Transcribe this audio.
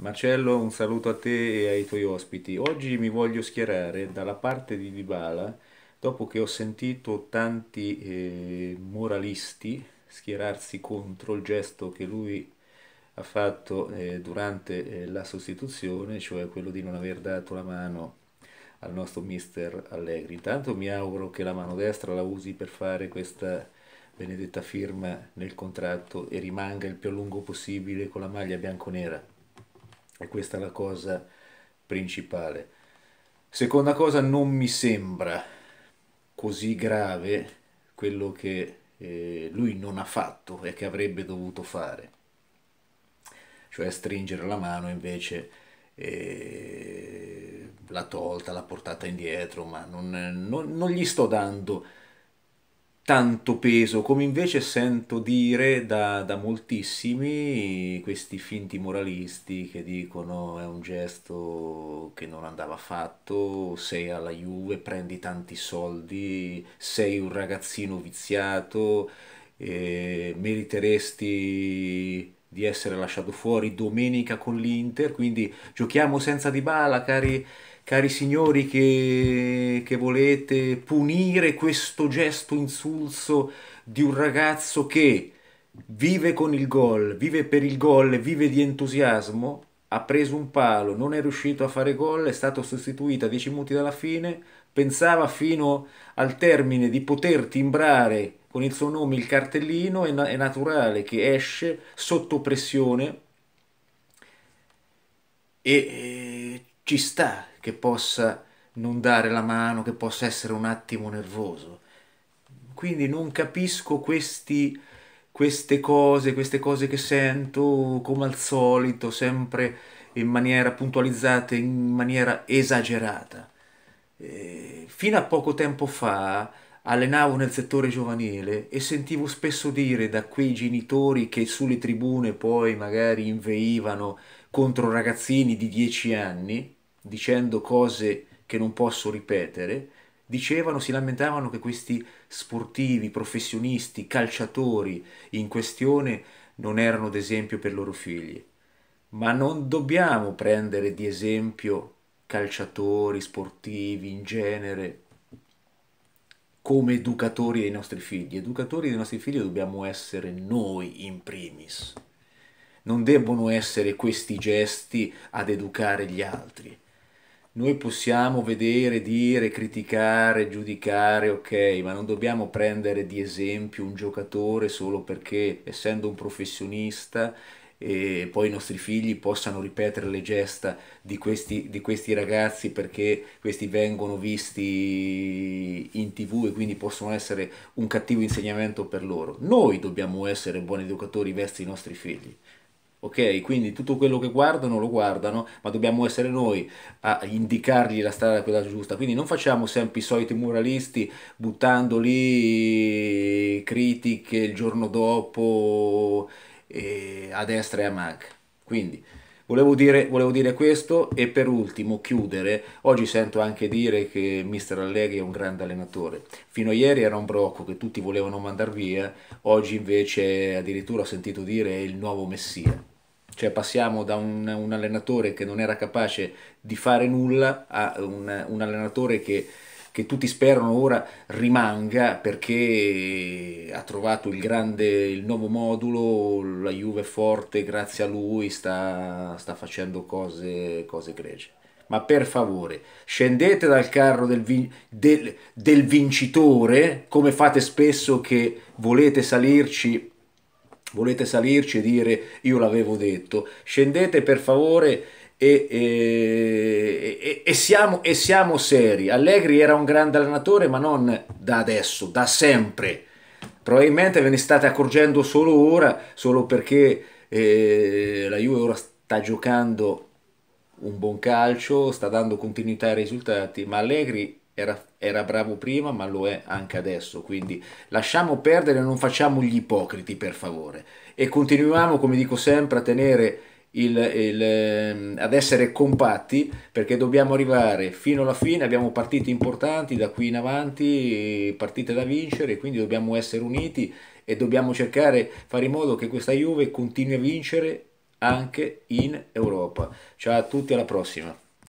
Marcello, un saluto a te e ai tuoi ospiti. Oggi mi voglio schierare dalla parte di Dybala dopo che ho sentito tanti eh, moralisti schierarsi contro il gesto che lui ha fatto eh, durante eh, la sostituzione, cioè quello di non aver dato la mano al nostro mister Allegri. Intanto mi auguro che la mano destra la usi per fare questa benedetta firma nel contratto e rimanga il più a lungo possibile con la maglia bianconera. E questa è la cosa principale. Seconda cosa, non mi sembra così grave quello che eh, lui non ha fatto e che avrebbe dovuto fare, cioè stringere la mano invece eh, l'ha tolta, l'ha portata indietro, ma non, non, non gli sto dando tanto peso, come invece sento dire da, da, moltissimi questi finti moralisti che dicono è un gesto che non andava fatto, sei alla Juve, prendi tanti soldi, sei un ragazzino viziato, eh, meriteresti di essere lasciato fuori domenica con l'Inter, quindi giochiamo senza di bala, cari, cari signori che, che volete punire questo gesto insulso di un ragazzo che vive con il gol, vive per il gol, vive di entusiasmo, ha preso un palo, non è riuscito a fare gol, è stato sostituito a 10 minuti dalla fine, pensava fino al termine di poter timbrare con il suo nome il cartellino è, na è naturale che esce sotto pressione e, e ci sta che possa non dare la mano, che possa essere un attimo nervoso. Quindi non capisco questi, queste cose, queste cose che sento come al solito, sempre in maniera puntualizzata, in maniera esagerata. Eh, fino a poco tempo fa allenavo nel settore giovanile e sentivo spesso dire da quei genitori che sulle tribune poi magari inveivano contro ragazzini di 10 anni dicendo cose che non posso ripetere, dicevano, si lamentavano che questi sportivi, professionisti, calciatori in questione non erano d'esempio per i loro figli. Ma non dobbiamo prendere di esempio calciatori, sportivi in genere come educatori dei nostri figli. Educatori dei nostri figli dobbiamo essere noi in primis. Non debbono essere questi gesti ad educare gli altri. Noi possiamo vedere, dire, criticare, giudicare, ok, ma non dobbiamo prendere di esempio un giocatore solo perché, essendo un professionista, e poi i nostri figli possano ripetere le gesta di questi, di questi ragazzi perché questi vengono visti in tv e quindi possono essere un cattivo insegnamento per loro. Noi dobbiamo essere buoni educatori verso i nostri figli. Ok, quindi tutto quello che guardano lo guardano, ma dobbiamo essere noi a indicargli la strada quella giusta. Quindi non facciamo sempre i soliti muralisti buttando lì critiche il giorno dopo e a destra e a Mag. Quindi volevo dire, volevo dire questo e per ultimo chiudere, oggi sento anche dire che mister Allegri è un grande allenatore. Fino a ieri era un brocco che tutti volevano mandare via, oggi invece addirittura ho sentito dire è il nuovo messia. Cioè passiamo da un, un allenatore che non era capace di fare nulla a un, un allenatore che che tutti sperano ora rimanga perché ha trovato il grande, il nuovo modulo, la Juve forte, grazie a lui sta, sta facendo cose, cose gregge ma per favore scendete dal carro del, vin del, del, vincitore come fate spesso che volete salirci volete salirci e dire io l'avevo detto scendete per favore e, e, e, siamo, e, siamo, seri. Allegri era un grande allenatore, ma non da adesso, da sempre. Probabilmente ve ne state accorgendo solo ora, solo perché eh, la Juve ora sta giocando un buon calcio, sta dando continuità ai risultati, ma Allegri era, era bravo prima, ma lo è anche adesso. Quindi lasciamo perdere, non facciamo gli ipocriti, per favore. E continuiamo, come dico sempre, a tenere il, il, ehm, ad essere compatti perché dobbiamo arrivare fino alla fine, abbiamo partite importanti da qui in avanti, partite da vincere, quindi dobbiamo essere uniti e dobbiamo cercare, fare in modo che questa Juve continui a vincere anche in Europa. Ciao a tutti, alla prossima!